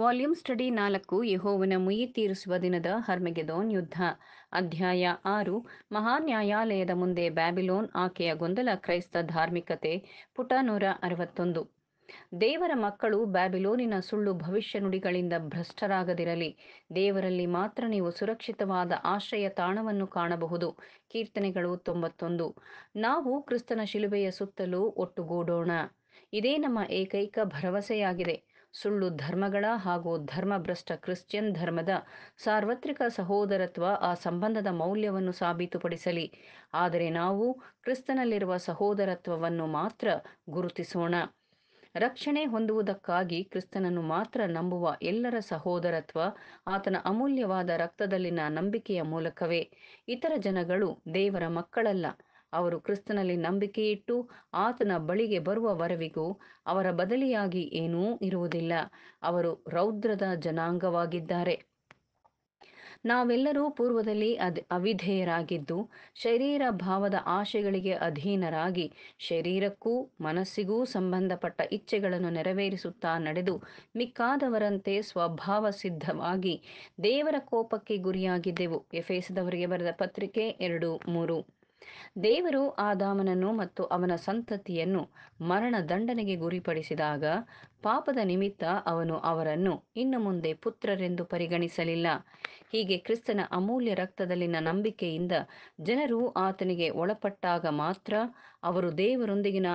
volume study ನಾಲ್ಕು ಯಹೋವನ ಮುಯಿ ತೀರಿಸುವ ದಿನದ ಹರ್ಮೆಗೆದೋನ್ ಯುದ್ಧ ಅಧ್ಯಾಯ ಆರು ಮಹಾನ್ಯಾಯಾಲಯದ ಮುಂದೆ ಬ್ಯಾಬಿಲೋನ್ ಆಕೆಯ ಗೊಂದಲ ಕ್ರೈಸ್ತ ಧಾರ್ಮಿಕತೆ ಪುಟ ನೂರ ಅರವತ್ತೊಂದು ದೇವರ ಮಕ್ಕಳು ಬ್ಯಾಬಿಲೋನಿನ ಸುಳ್ಳು ಭವಿಷ್ಯ ನುಡಿಗಳಿಂದ ಭ್ರಷ್ಟರಾಗದಿರಲಿ ದೇವರಲ್ಲಿ ಮಾತ್ರ ನೀವು ಸುರಕ್ಷಿತವಾದ ಆಶ್ರಯ ತಾಣವನ್ನು ಕಾಣಬಹುದು ಕೀರ್ತನೆಗಳು ತೊಂಬತ್ತೊಂದು ನಾವು ಕ್ರಿಸ್ತನ ಶಿಲುಬೆಯ ಸುತ್ತಲೂ ಒಟ್ಟುಗೂಡೋಣ ಇದೇ ನಮ್ಮ ಏಕೈಕ ಭರವಸೆಯಾಗಿದೆ ಸುಳ್ಳು ಧರ್ಮಗಳ ಹಾಗೂ ಧರ್ಮಭ್ರಷ್ಟ ಕ್ರಿಶ್ಚಿಯನ್ ಧರ್ಮದ ಸಾರ್ವತ್ರಿಕ ಸಹೋದರತ್ವ ಆ ಸಂಬಂಧದ ಮೌಲ್ಯವನ್ನು ಸಾಬೀತುಪಡಿಸಲಿ ಆದರೆ ನಾವು ಕ್ರಿಸ್ತನಲ್ಲಿರುವ ಸಹೋದರತ್ವವನ್ನು ಮಾತ್ರ ಗುರುತಿಸೋಣ ರಕ್ಷಣೆ ಹೊಂದುವುದಕ್ಕಾಗಿ ಕ್ರಿಸ್ತನನ್ನು ಮಾತ್ರ ನಂಬುವ ಎಲ್ಲರ ಸಹೋದರತ್ವ ಆತನ ಅಮೂಲ್ಯವಾದ ರಕ್ತದಲ್ಲಿನ ನಂಬಿಕೆಯ ಮೂಲಕವೇ ಇತರ ಜನಗಳು ದೇವರ ಮಕ್ಕಳಲ್ಲ ಅವರು ಕ್ರಿಸ್ತನಲ್ಲಿ ನಂಬಿಕೆ ಇಟ್ಟು ಆತನ ಬಳಿಗೆ ಬರುವ ವರವಿಗೂ ಅವರ ಬದಲಿಯಾಗಿ ಏನೂ ಇರುವುದಿಲ್ಲ ಅವರು ರೌದ್ರದ ಜನಾಂಗವಾಗಿದ್ದಾರೆ ನಾವೆಲ್ಲರೂ ಪೂರ್ವದಲ್ಲಿ ಅದ್ ಅವಿಧೇಯರಾಗಿದ್ದು ಶರೀರ ಭಾವದ ಆಶೆಗಳಿಗೆ ಅಧೀನರಾಗಿ ಶರೀರಕ್ಕೂ ಮನಸ್ಸಿಗೂ ಸಂಬಂಧಪಟ್ಟ ಇಚ್ಛೆಗಳನ್ನು ನೆರವೇರಿಸುತ್ತಾ ನಡೆದು ಮಿಕ್ಕಾದವರಂತೆ ಸ್ವಭಾವ ಸಿದ್ಧವಾಗಿ ದೇವರ ಕೋಪಕ್ಕೆ ಗುರಿಯಾಗಿದ್ದೆವು ಎಫೇಸದವರಿಗೆ ಬರೆದ ಪತ್ರಿಕೆ ಎರಡು ಮೂರು ದೇವರು ಆದಾಮನನ್ನು ಮತ್ತು ಅವನ ಸಂತತಿಯನ್ನು ಮರಣ ದಂಡನೆಗೆ ಗುರಿಪಡಿಸಿದಾಗ ಪಾಪದ ನಿಮಿತ್ತ ಅವನು ಅವರನ್ನು ಇನ್ನು ಮುಂದೆ ಪುತ್ರರೆಂದು ಪರಿಗಣಿಸಲಿಲ್ಲ ಹೀಗೆ ಕ್ರಿಸ್ತನ ಅಮೂಲ್ಯ ರಕ್ತದಲ್ಲಿನ ನಂಬಿಕೆಯಿಂದ ಜನರು ಆತನಿಗೆ ಒಳಪಟ್ಟಾಗ ಮಾತ್ರ ಅವರು ದೇವರೊಂದಿಗಿನ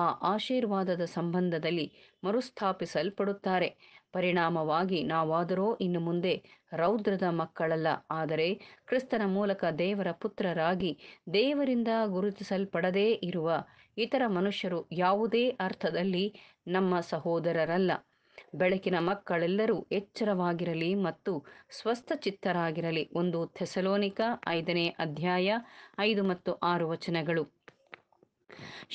ಆ ಆಶೀರ್ವಾದದ ಸಂಬಂಧದಲ್ಲಿ ಮರುಸ್ಥಾಪಿಸಲ್ಪಡುತ್ತಾರೆ ಪರಿಣಾಮವಾಗಿ ನಾವಾದರೂ ಇನ್ನು ಮುಂದೆ ರೌದ್ರದ ಮಕ್ಕಳಲ್ಲ ಆದರೆ ಕ್ರಿಸ್ತನ ಮೂಲಕ ದೇವರ ಪುತ್ರರಾಗಿ ದೇವರಿಂದ ಗುರುತಿಸಲ್ಪಡದೇ ಇರುವ ಇತರ ಮನುಷ್ಯರು ಯಾವುದೇ ಅರ್ಥದಲ್ಲಿ ನಮ್ಮ ಸಹೋದರರಲ್ಲ ಬೆಳಕಿನ ಮಕ್ಕಳೆಲ್ಲರೂ ಎಚ್ಚರವಾಗಿರಲಿ ಮತ್ತು ಸ್ವಸ್ಥಚಿತ್ತರಾಗಿರಲಿ ಒಂದು ಥೆಸಲೋನಿಕ ಐದನೇ ಅಧ್ಯಾಯ ಐದು ಮತ್ತು ಆರು ವಚನಗಳು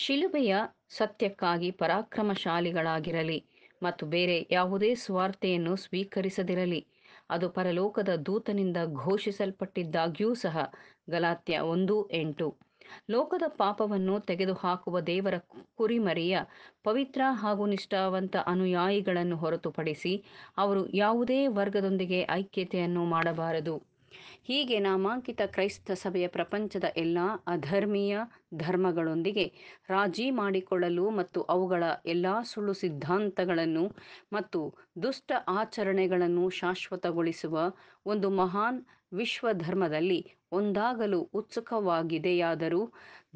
ಶಿಲುಬೆಯ ಸತ್ಯಕ್ಕಾಗಿ ಪರಾಕ್ರಮಶಾಲಿಗಳಾಗಿರಲಿ ಮತ್ತು ಬೇರೆ ಯಾವುದೇ ಸ್ವಾರ್ಥೆಯನ್ನು ಸ್ವೀಕರಿಸದಿರಲಿ ಅದು ಪರಲೋಕದ ದೂತನಿಂದ ಘೋಷಿಸಲ್ಪಟ್ಟಿದ್ದಾಗ್ಯೂ ಸಹ ಗಲಾತ್ಯ ಒಂದು ಎಂಟು ಲೋಕದ ಪಾಪವನ್ನು ತೆಗೆದುಹಾಕುವ ದೇವರ ಕುರಿಮರಿಯ ಪವಿತ್ರ ಹಾಗೂ ನಿಷ್ಠಾವಂತ ಅನುಯಾಯಿಗಳನ್ನು ಹೊರತುಪಡಿಸಿ ಅವರು ಯಾವುದೇ ವರ್ಗದೊಂದಿಗೆ ಐಕ್ಯತೆಯನ್ನು ಮಾಡಬಾರದು ಹೀಗೆ ನಾಮಾಂಕಿತ ಕ್ರೈಸ್ತ ಸಭೆಯ ಪ್ರಪಂಚದ ಎಲ್ಲ ಅಧರ್ಮೀಯ ಧರ್ಮಗಳೊಂದಿಗೆ ರಾಜಿ ಮಾಡಿಕೊಳ್ಳಲು ಮತ್ತು ಅವುಗಳ ಎಲ್ಲ ಸುಳ್ಳು ಸಿದ್ಧಾಂತಗಳನ್ನು ಮತ್ತು ದುಷ್ಟ ಆಚರಣೆಗಳನ್ನು ಶಾಶ್ವತಗೊಳಿಸುವ ಒಂದು ಮಹಾನ್ ವಿಶ್ವಧರ್ಮದಲ್ಲಿ ಒಂದಾಗಲು ಉತ್ಸುಕವಾಗಿದೆಯಾದರೂ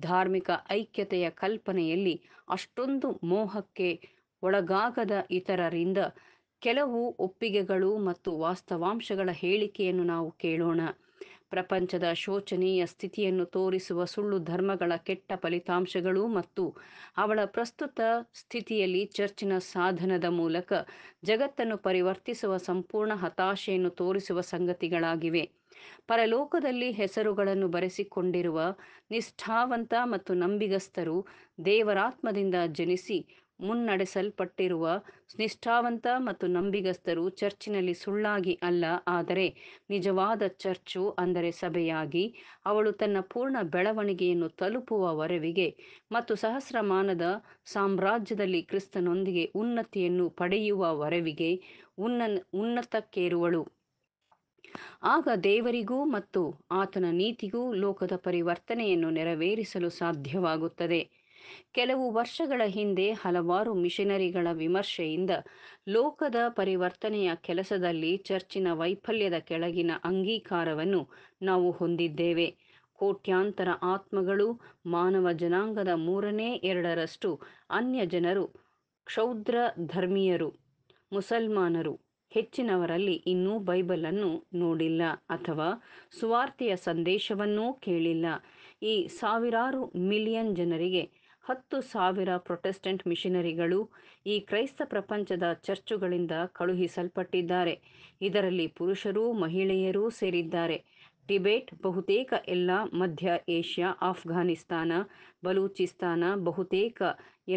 ಧಾರ್ಮಿಕ ಐಕ್ಯತೆಯ ಕಲ್ಪನೆಯಲ್ಲಿ ಅಷ್ಟೊಂದು ಮೋಹಕ್ಕೆ ಒಳಗಾಗದ ಇತರರಿಂದ ಕೆಲವು ಒಪ್ಪಿಗೆಗಳು ಮತ್ತು ವಾಸ್ತವಾಂಶಗಳ ಹೇಳಿಕೆಯನ್ನು ನಾವು ಕೇಳೋಣ ಪ್ರಪಂಚದ ಶೋಚನೀಯ ಸ್ಥಿತಿಯನ್ನು ತೋರಿಸುವ ಸುಳ್ಳು ಧರ್ಮಗಳ ಕೆಟ್ಟ ಫಲಿತಾಂಶಗಳು ಮತ್ತು ಅವಳ ಪ್ರಸ್ತುತ ಸ್ಥಿತಿಯಲ್ಲಿ ಚರ್ಚಿನ ಸಾಧನದ ಮೂಲಕ ಜಗತ್ತನ್ನು ಪರಿವರ್ತಿಸುವ ಸಂಪೂರ್ಣ ಹತಾಶೆಯನ್ನು ತೋರಿಸುವ ಸಂಗತಿಗಳಾಗಿವೆ ಪರಲೋಕದಲ್ಲಿ ಹೆಸರುಗಳನ್ನು ಬರೆಸಿಕೊಂಡಿರುವ ನಿಷ್ಠಾವಂತ ಮತ್ತು ನಂಬಿಗಸ್ತರು ದೇವರಾತ್ಮದಿಂದ ಜನಿಸಿ ಮುನ್ನಡೆಸಲ್ಪಟ್ಟಿರುವ ನಿಷ್ಠಾವಂತ ಮತ್ತು ನಂಬಿಗಸ್ತರು ಚರ್ಚಿನಲ್ಲಿ ಸುಳ್ಳಾಗಿ ಅಲ್ಲ ಆದರೆ ನಿಜವಾದ ಚರ್ಚು ಅಂದರೆ ಸಭೆಯಾಗಿ ಅವಳು ತನ್ನ ಪೂರ್ಣ ಬೆಳವಣಿಗೆಯನ್ನು ತಲುಪುವ ವರವಿಗೆ ಮತ್ತು ಸಹಸ್ರಮಾನದ ಸಾಮ್ರಾಜ್ಯದಲ್ಲಿ ಕ್ರಿಸ್ತನೊಂದಿಗೆ ಉನ್ನತಿಯನ್ನು ಪಡೆಯುವ ವರವಿಗೆ ಉನ್ನ ಉನ್ನತಕ್ಕೇರುವಳು ಆಗ ದೇವರಿಗೂ ಮತ್ತು ಆತನ ನೀತಿಗೂ ಲೋಕದ ಪರಿವರ್ತನೆಯನ್ನು ನೆರವೇರಿಸಲು ಸಾಧ್ಯವಾಗುತ್ತದೆ ಕೆಲವು ವರ್ಷಗಳ ಹಿಂದೆ ಹಲವಾರು ಮಿಷನರಿಗಳ ವಿಮರ್ಶೆಯಿಂದ ಲೋಕದ ಪರಿವರ್ತನೆಯ ಕೆಲಸದಲ್ಲಿ ಚರ್ಚಿನ ವೈಫಲ್ಯದ ಕೆಳಗಿನ ಅಂಗೀಕಾರವನ್ನು ನಾವು ಹೊಂದಿದ್ದೇವೆ ಕೋಟ್ಯಾಂತರ ಆತ್ಮಗಳು ಮಾನವ ಜನಾಂಗದ ಮೂರನೇ ಎರಡರಷ್ಟು ಅನ್ಯ ಜನರು ಕ್ಷೌದ್ರ ಧರ್ಮೀಯರು ಮುಸಲ್ಮಾನರು ಹೆಚ್ಚಿನವರಲ್ಲಿ ಇನ್ನೂ ಬೈಬಲನ್ನು ನೋಡಿಲ್ಲ ಅಥವಾ ಸುವಾರ್ತೆಯ ಸಂದೇಶವನ್ನೂ ಕೇಳಿಲ್ಲ ಈ ಸಾವಿರಾರು ಮಿಲಿಯನ್ ಜನರಿಗೆ ಹತ್ತು ಸಾವಿರ ಪ್ರೊಟೆಸ್ಟೆಂಟ್ ಮಿಷನರಿಗಳು ಈ ಕ್ರೈಸ್ತ ಪ್ರಪಂಚದ ಚರ್ಚುಗಳಿಂದ ಕಳುಹಿಸಲ್ಪಟ್ಟಿದ್ದಾರೆ ಇದರಲ್ಲಿ ಪುರುಷರು ಮಹಿಳೆಯರೂ ಸೇರಿದ್ದಾರೆ ಟಿಬೆಟ್ ಬಹುತೇಕ ಎಲ್ಲ ಮಧ್ಯ ಏಷ್ಯಾ ಆಫ್ಘಾನಿಸ್ತಾನ ಬಲೂಚಿಸ್ತಾನ ಬಹುತೇಕ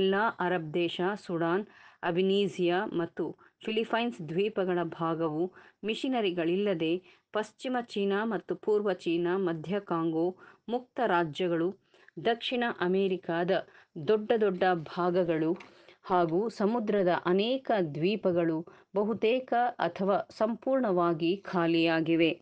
ಎಲ್ಲ ಅರಬ್ ದೇಶ ಸುಡಾನ್ ಅಬಿನೀಸಿಯಾ ಮತ್ತು ಫಿಲಿಪೈನ್ಸ್ ದ್ವೀಪಗಳ ಭಾಗವು ಮಿಷಿನರಿಗಳಿಲ್ಲದೆ ಪಶ್ಚಿಮ ಚೀನಾ ಮತ್ತು ಪೂರ್ವ ಚೀನಾ ಮಧ್ಯ ಕಾಂಗೋ ಮುಕ್ತ ರಾಜ್ಯಗಳು ದಕ್ಷಿಣ ಅಮೆರಿಕಾದ ದೊಡ್ಡ ದೊಡ್ಡ ಭಾಗಗಳು ಹಾಗೂ ಸಮುದ್ರದ ಅನೇಕ ದ್ವೀಪಗಳು ಬಹುತೇಕ ಅಥವಾ ಸಂಪೂರ್ಣವಾಗಿ ಖಾಲಿಯಾಗಿವೆ